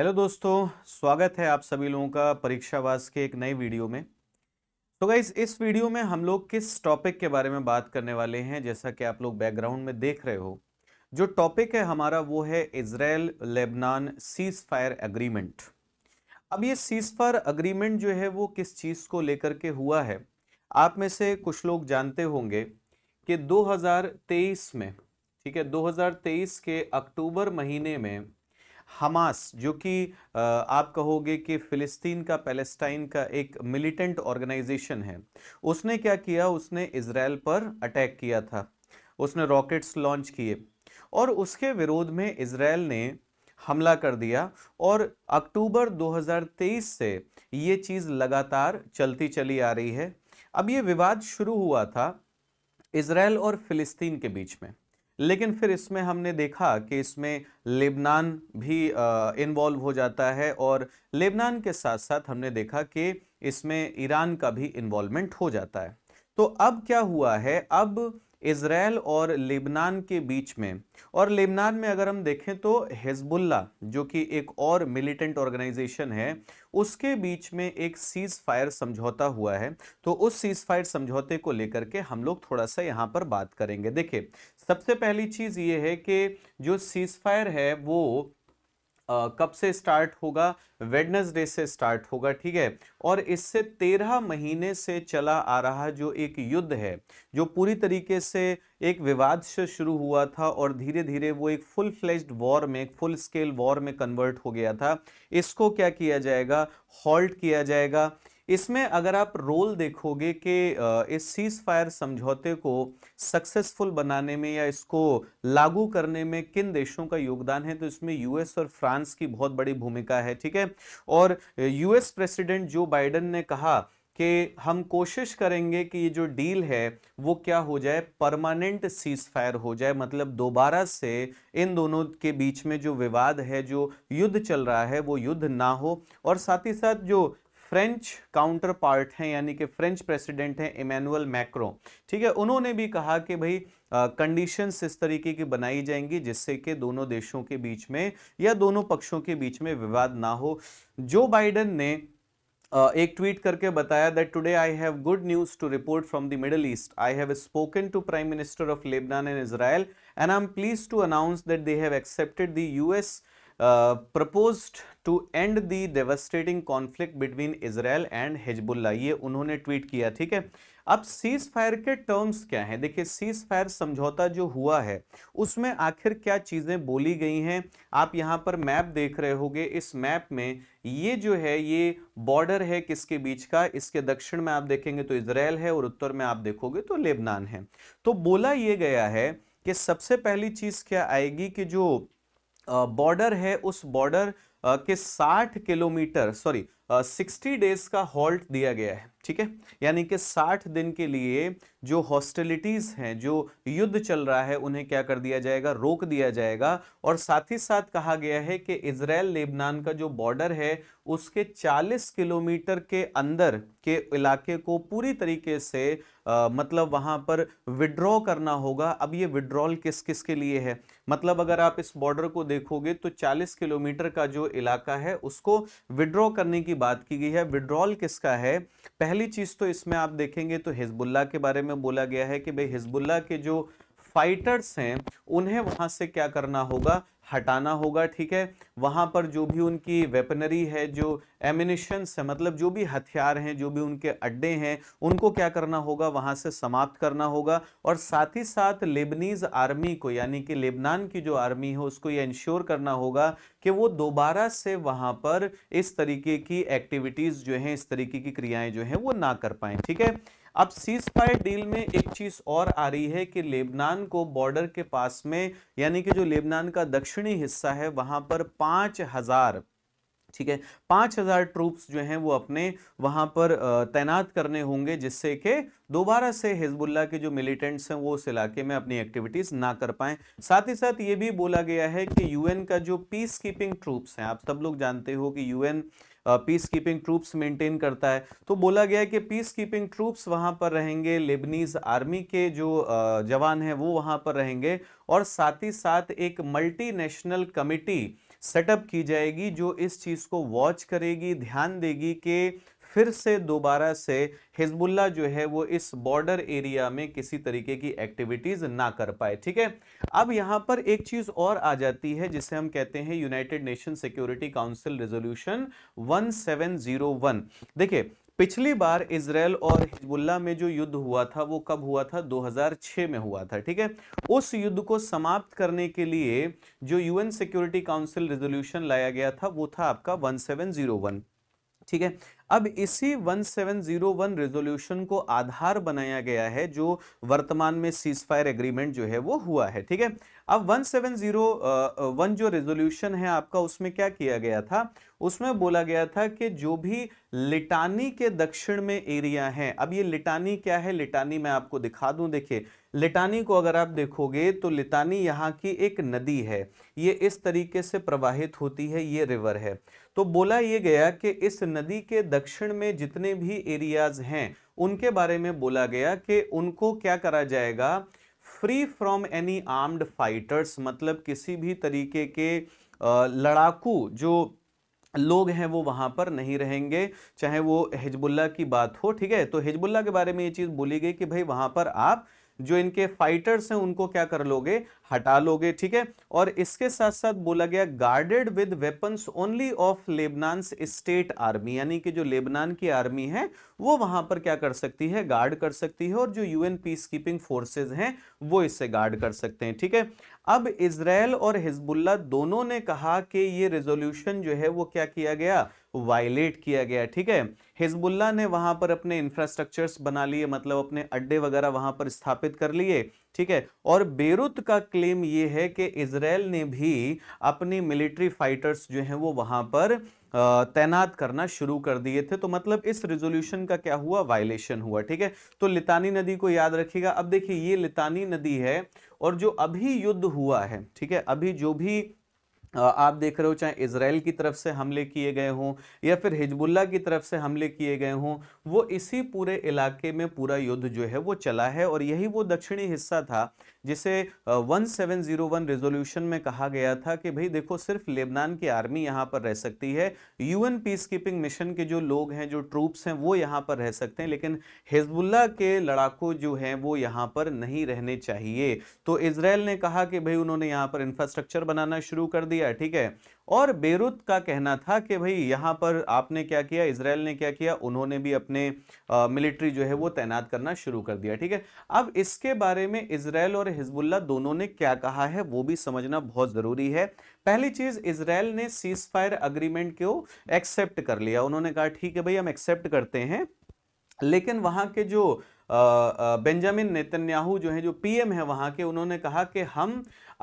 hello दोस्तों स्वागत है आप सभी लोगों का परीक्षावास के एक नए वीडियो में तो गाइज इस वीडियो में हम लोग किस टॉपिक के बारे में बात करने वाले हैं जैसा कि आप लोग बैकग्राउंड में देख रहे हो जो टॉपिक है हमारा वो है Israel Lebanon cease fire agreement अब ये सीज फायर अग्रीमेंट जो है वो किस चीज़ को लेकर के हुआ है आप में से कुछ लोग जानते होंगे कि 2023 में ठीक है 2023 के अक्टूबर महीने में हमास जो कि आप कहोगे कि फ़िलिस्तीन का पैलेस्टाइन का एक मिलिटेंट ऑर्गेनाइजेशन है उसने क्या किया उसने इसराइल पर अटैक किया था उसने रॉकेट्स लॉन्च किए और उसके विरोध में इसराइल ने हमला कर दिया और अक्टूबर 2023 से ये चीज़ लगातार चलती चली आ रही है अब ये विवाद शुरू हुआ था इसराइल और फिलिस्तीन के बीच में लेकिन फिर इसमें हमने देखा कि इसमें लेबनान भी इन्वॉल्व हो जाता है और लेबनान के साथ साथ हमने देखा कि इसमें ईरान का भी इन्वॉल्वमेंट हो जाता है तो अब क्या हुआ है अब इसराइल और लेबनान के बीच में और लेबनान में अगर हम देखें तो हिजबुल्ला जो कि एक और मिलिटेंट ऑर्गेनाइजेशन है उसके बीच में एक सीज फायर समझौता हुआ है तो उस सीज फायर समझौते को लेकर के हम लोग थोड़ा सा यहाँ पर बात करेंगे देखिए सबसे पहली चीज़ ये है कि जो सीज फायर है वो कब से स्टार्ट होगा वेडनेसडे से स्टार्ट होगा ठीक है और इससे तेरह महीने से चला आ रहा जो एक युद्ध है जो पूरी तरीके से एक विवाद से शुरू हुआ था और धीरे धीरे वो एक फुल फ्लेज वॉर में एक फुल स्केल वॉर में कन्वर्ट हो गया था इसको क्या किया जाएगा हॉल्ट किया जाएगा इसमें अगर आप रोल देखोगे कि इस सीज फायर समझौते को सक्सेसफुल बनाने में या इसको लागू करने में किन देशों का योगदान है तो इसमें यूएस और फ्रांस की बहुत बड़ी भूमिका है ठीक है और यूएस प्रेसिडेंट जो बाइडन ने कहा कि हम कोशिश करेंगे कि ये जो डील है वो क्या हो जाए परमानेंट सीज फायर हो जाए मतलब दोबारा से इन दोनों के बीच में जो विवाद है जो युद्ध चल रहा है वो युद्ध ना हो और साथ ही साथ जो फ्रेंच काउंटर पार्ट हैं यानी कि फ्रेंच प्रेसिडेंट हैं इमैनुअल मैक्रो ठीक है उन्होंने भी कहा कि भाई कंडीशंस इस तरीके की बनाई जाएंगी जिससे कि दोनों देशों के बीच में या दोनों पक्षों के बीच में विवाद ना हो जो बाइडन ने Uh, एक ट्वीट करके बताया that today I have good news to report from the middle east I have spoken to prime minister of Lebanon and Israel and I am pleased to announce that they have accepted the US S proposed to end the devastating conflict between Israel and Hezbollah ये उन्होंने tweet किया ठीक है अब cease fire के terms क्या हैं देखिए सीज फायर समझौता जो हुआ है उसमें आखिर क्या चीज़ें बोली गई हैं आप यहाँ पर मैप देख रहे होंगे इस मैप में ये जो है ये बॉर्डर है किसके बीच का इसके दक्षिण में आप देखेंगे तो इसराइल है और उत्तर में आप देखोगे तो लेबनान है तो बोला ये गया है कि सबसे पहली चीज़ क्या आएगी कि जो बॉर्डर है उस बॉर्डर के 60 किलोमीटर सॉरी सिक्सटी डेज का हॉल्ट दिया गया है ठीक है यानी कि साठ दिन के लिए जो हॉस्टिलिटीज़ हैं जो युद्ध चल रहा है उन्हें क्या कर दिया जाएगा रोक दिया जाएगा और साथ ही साथ कहा गया है कि इसराइल लेबनान का जो बॉर्डर है उसके चालीस किलोमीटर के अंदर के इलाके को पूरी तरीके से आ, मतलब वहां पर विड्रॉ करना होगा अब ये विड्रॉल किस किस के लिए है मतलब अगर आप इस बॉर्डर को देखोगे तो चालीस किलोमीटर का जो इलाका है उसको विड्रॉ करने की बात की गई है विड्रॉल किसका है पहली चीज़ तो इसमें आप देखेंगे तो हिजबुल्ला के बारे में बोला गया है कि भाई हिजबुल्ला के जो फाइटर्स हैं उन्हें वहां से क्या करना होगा हटाना होगा ठीक है वहाँ पर जो भी उनकी वेपनरी है जो एमिनेशन है मतलब जो भी हथियार हैं जो भी उनके अड्डे हैं उनको क्या करना होगा वहाँ से समाप्त करना होगा और साथ ही साथ लेबनीज़ आर्मी को यानी कि लेबनान की जो आर्मी है उसको ये इंश्योर करना होगा कि वो दोबारा से वहाँ पर इस तरीके की एक्टिविटीज़ जो है इस तरीके की क्रियाएँ जो हैं वो ना कर पाए ठीक है अब सीज फायर डील में एक चीज और आ रही है कि लेबनान को बॉर्डर के पास में यानी कि जो लेबनान का दक्षिणी हिस्सा है वहां पर पांच हजार ठीक है पांच हजार ट्रूप्स जो हैं वो अपने वहां पर तैनात करने होंगे जिससे कि दोबारा से हिजबुल्ला के जो मिलिटेंट्स हैं वो उस इलाके में अपनी एक्टिविटीज ना कर पाए साथ ही साथ ये भी बोला गया है कि यूएन का जो पीस कीपिंग ट्रूप्स हैं आप सब लोग जानते हो कि UN peace keeping troops maintain करता है तो बोला गया है कि पीस कीपिंग ट्रूप्स वहां पर रहेंगे लेबनीज आर्मी के जो जवान हैं वो वहां पर रहेंगे और साथ ही साथ एक मल्टीनेशनल कमेटी सेटअप की जाएगी जो इस चीज़ को वॉच करेगी ध्यान देगी कि फिर से दोबारा से हिजबुल्ला जो है वो इस बॉर्डर एरिया में किसी तरीके की एक्टिविटीज ना कर पाए ठीक है अब यहाँ पर एक चीज और आ जाती है जिसे हम कहते हैं United Nation Security Council resolution 1701 देखिए पिछली बार इसराइल और हिजबुल्ला में जो युद्ध हुआ था वो कब हुआ था 2006 में हुआ था ठीक है उस युद्ध को समाप्त करने के लिए जो यूएन सिक्योरिटी काउंसिल रेजोल्यूशन लाया गया था वो था आपका 1701 ठीक है अब इसी 1701 रेजोल्यूशन को आधार बनाया गया है जो वर्तमान में सीज फायर एग्रीमेंट जो है वो हुआ है ठीक है अब 1701 जो रेजोल्यूशन है आपका उसमें क्या किया गया था उसमें बोला गया था कि जो भी लिटानी के दक्षिण में एरिया है अब ये लिटानी क्या है लिटानी मैं आपको दिखा दूं देखिए लिटानी को अगर आप देखोगे तो लिटानी यहाँ की एक नदी है ये इस तरीके से प्रवाहित होती है ये रिवर है तो बोला ये गया कि इस नदी के दक्षिण में जितने भी एरियाज हैं उनके बारे में बोला गया कि उनको क्या करा जाएगा free from any armed fighters मतलब किसी भी तरीके के लड़ाकू जो लोग हैं वो वहाँ पर नहीं रहेंगे चाहे वो हिजबुल्ला की बात हो ठीक है तो हिजबुल्ला के बारे में ये चीज़ बोली गई कि भाई वहाँ पर आप जो इनके फाइटर्स हैं उनको क्या कर लोगे हटा लोगे ठीक है और इसके साथ साथ बोला गया guarded with weapons only of Lebanon state army यानी कि जो लेबनान की आर्मी है वो वहां पर क्या कर सकती है गार्ड कर सकती है और जो यूएन पीस कीपिंग फोर्सेज हैं वो इससे गार्ड कर सकते हैं ठीक है अब इसराइल और हिजबुल्ला दोनों ने कहा कि ये रेजोल्यूशन जो है वो क्या किया गया वायलेट किया गया ठीक है हिजबुल्ला ने वहां पर अपने इंफ्रास्ट्रक्चर्स बना लिए मतलब अपने अड्डे वगैरह वहां पर स्थापित कर लिए ठीक है और बेरुत का क्लेम ये है कि इसराइल ने भी अपनी मिलिट्री फाइटर्स जो हैं वो वहां पर तैनात करना शुरू कर दिए थे तो मतलब इस रेजोल्यूशन का क्या हुआ वायलेशन हुआ ठीक है तो लितानी नदी को याद रखिएगा अब देखिए ये लितानी नदी है और जो अभी युद्ध हुआ है ठीक है अभी जो भी आप देख रहे हो चाहे इसराइल की तरफ से हमले किए गए हों या फिर हिजबुल्ला की तरफ से हमले किए गए हों वो इसी पूरे इलाके में पूरा युद्ध जो है वो चला है और यही वो दक्षिणी हिस्सा था जिसे 1701 रेजोल्यूशन में कहा गया था कि भाई देखो सिर्फ लेबनान की आर्मी यहाँ पर रह सकती है यूएन पीस कीपिंग मिशन के जो लोग हैं जो ट्रूप्स हैं वो यहाँ पर रह सकते हैं लेकिन हिजबुल्ला के लड़ाकू जो हैं वो यहाँ पर नहीं रहने चाहिए तो इसराइल ने कहा कि भाई उन्होंने यहाँ पर इंफ्रास्ट्रक्चर बनाना शुरू कर दिया दिया ठीक है और बेरुत का कहना था कि भाई यहाँ पर आपने क्या किया इसराइल ने क्या किया उन्होंने भी अपने आ, मिलिट्री जो है वो तैनात करना शुरू कर दिया ठीक है अब इसके बारे में इसराइल और हिजबुल्ला दोनों ने क्या कहा है वो भी समझना बहुत ज़रूरी है पहली चीज़ इसराइल ने सीज फायर अग्रीमेंट को एक्सेप्ट कर लिया उन्होंने कहा ठीक है भाई हम एक्सेप्ट करते हैं लेकिन वहाँ के जो बेंजामिन नेतन्याहू जो है जो पीएम है वहाँ के उन्होंने कहा कि हम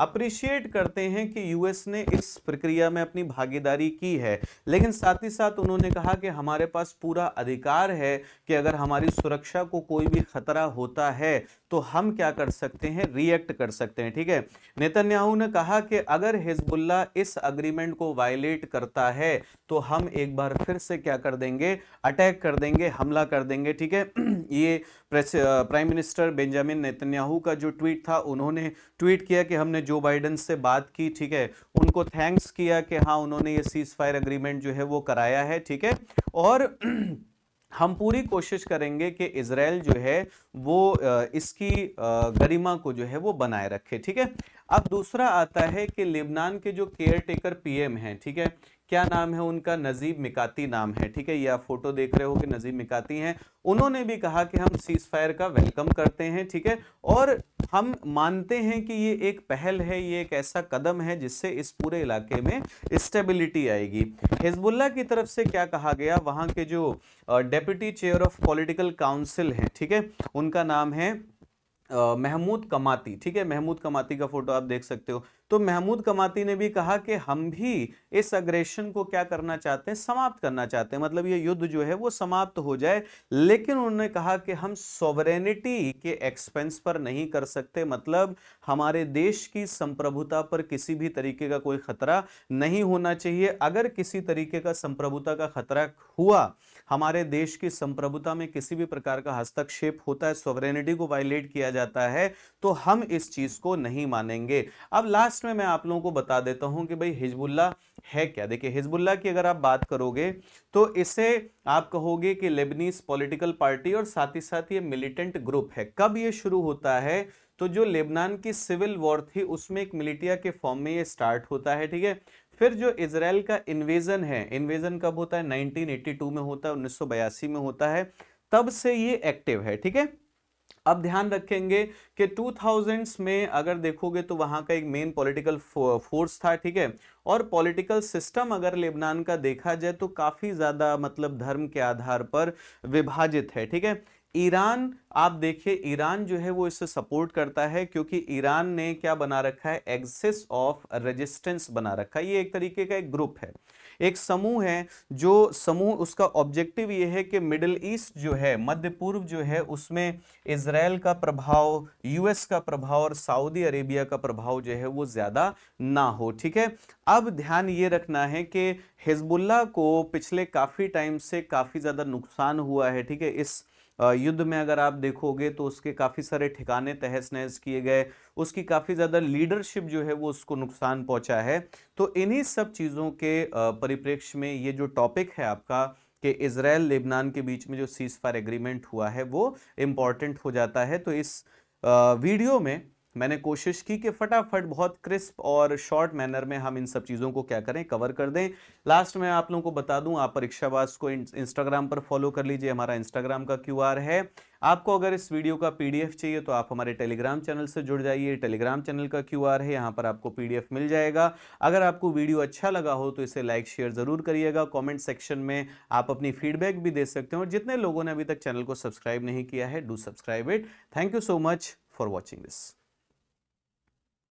अप्रिशिएट करते हैं कि यूएस ने इस प्रक्रिया में अपनी भागीदारी की है लेकिन साथ ही साथ उन्होंने कहा कि हमारे पास पूरा अधिकार है कि अगर हमारी सुरक्षा को कोई भी खतरा होता है तो हम क्या कर सकते हैं रिएक्ट कर सकते हैं ठीक है नेतन्याहू ने कहा कि अगर हिजबुल्ला इस अग्रीमेंट को वायलेट करता है तो हम एक बार फिर से क्या कर देंगे अटैक कर देंगे हमला कर देंगे ठीक है ये प्राइम मिनिस्टर बेंजामिन नेतन्याहू का जो ट्वीट था उन्होंने ट्वीट किया कि हमने जो बाइडन से बात की ठीक है उनको थैंक्स किया कि हाँ उन्होंने ये सीज फायर अग्रीमेंट जो है वो कराया है ठीक है और हम पूरी कोशिश करेंगे कि इसराइल जो है वो इसकी गरिमा को जो है वो बनाए रखे ठीक है अब दूसरा आता है कि लेबनान के जो केयर टेकर एम हैं ठीक है क्या नाम है उनका नजीब मिकाती नाम है ठीक है ये आप फोटो देख रहे हो कि नजीब मिकाती हैं उन्होंने भी कहा कि हम सीज फायर का वेलकम करते हैं ठीक है और हम मानते हैं कि ये एक पहल है ये एक ऐसा कदम है जिससे इस पूरे इलाके में स्टेबिलिटी आएगी हिजबुल्ला की तरफ से क्या कहा गया वहाँ के जो deputy chair of political council हैं ठीक है उनका नाम है महमूद कमाती ठीक है महमूद कमाती का फोटो आप देख सकते हो तो महमूद कमाती ने भी कहा कि हम भी इस अग्रेशन को क्या करना चाहते हैं समाप्त करना चाहते हैं मतलब ये युद्ध जो है वो समाप्त हो जाए लेकिन उन्होंने कहा कि हम सॉवरेनिटी के एक्सपेंस पर नहीं कर सकते मतलब हमारे देश की संप्रभुता पर किसी भी तरीके का कोई खतरा नहीं होना चाहिए अगर किसी तरीके का संप्रभुता का खतरा हुआ हमारे देश की संप्रभुता में किसी भी प्रकार का हस्तक्षेप होता है सॉवरेनिटी को वायलेट किया जाता है तो हम इस चीज को नहीं मानेंगे अब लास्ट लास्ट में मैं आप लोगों को बता देता हूं कि भाई हिजबुल्ला है क्या देखिए हिजबुल्ला की अगर आप बात करोगे तो इसे आप कहोगे कि लेबनीस पॉलिटिकल पार्टी और साथ ही साथ ये मिलिटेंट ग्रुप है कब ये शुरू होता है तो जो लेबनान की सिविल वॉर थी उसमें एक मिलिटिया के फॉर्म में ये स्टार्ट होता है ठीक है फिर जो इसराइल का इन्वेजन है इन्वेजन कब होता है नाइनटीन में होता है उन्नीस में होता है तब से ये एक्टिव है ठीक है अब ध्यान रखेंगे कि टू थाउजेंड्स में अगर देखोगे तो वहाँ का एक मेन पॉलिटिकल फोर्स था ठीक है और पॉलिटिकल सिस्टम अगर लेबनान का देखा जाए तो काफ़ी ज़्यादा मतलब धर्म के आधार पर विभाजित है ठीक है ईरान आप देखिए ईरान जो है वो इसे सपोर्ट करता है क्योंकि ईरान ने क्या बना रखा है एक्सिस ऑफ रेजिस्टेंस बना रखा है ये एक तरीके का एक ग्रुप है एक समूह है जो समूह उसका ऑब्जेक्टिव ये है कि मिडिल ईस्ट जो है मध्य पूर्व जो है उसमें इसराइल का प्रभाव यूएस का प्रभाव और सऊदी अरेबिया का प्रभाव जो है वो ज़्यादा ना हो ठीक है अब ध्यान ये रखना है कि हिजबुल्ला को पिछले काफ़ी टाइम से काफ़ी ज़्यादा नुकसान हुआ है ठीक है इस युद्ध में अगर आप देखोगे तो उसके काफ़ी सारे ठिकाने तहस नहस किए गए उसकी काफ़ी ज़्यादा लीडरशिप जो है वो उसको नुकसान पहुंचा है तो इन्हीं सब चीज़ों के परिप्रेक्ष्य में ये जो टॉपिक है आपका कि इसराइल लेबनान के बीच में जो सीज फायर एग्रीमेंट हुआ है वो इम्पॉर्टेंट हो जाता है तो इस वीडियो में मैंने कोशिश की कि फटाफट बहुत क्रिस्प और शॉर्ट मैनर में हम इन सब चीज़ों को क्या करें कवर कर दें लास्ट में आप लोगों को बता दूं आप परीक्षावास को इंस्टाग्राम पर फॉलो कर लीजिए हमारा इंस्टाग्राम का क्यू है आपको अगर इस वीडियो का पी चाहिए तो आप हमारे टेलीग्राम चैनल से जुड़ जाइए टेलीग्राम चैनल का क्यू है यहाँ पर आपको पी मिल जाएगा अगर आपको वीडियो अच्छा लगा हो तो इसे लाइक शेयर ज़रूर करिएगा कॉमेंट सेक्शन में आप अपनी फीडबैक भी दे सकते हैं और जितने लोगों ने अभी तक चैनल को सब्सक्राइब नहीं किया है do subscribe it thank you so much for watching this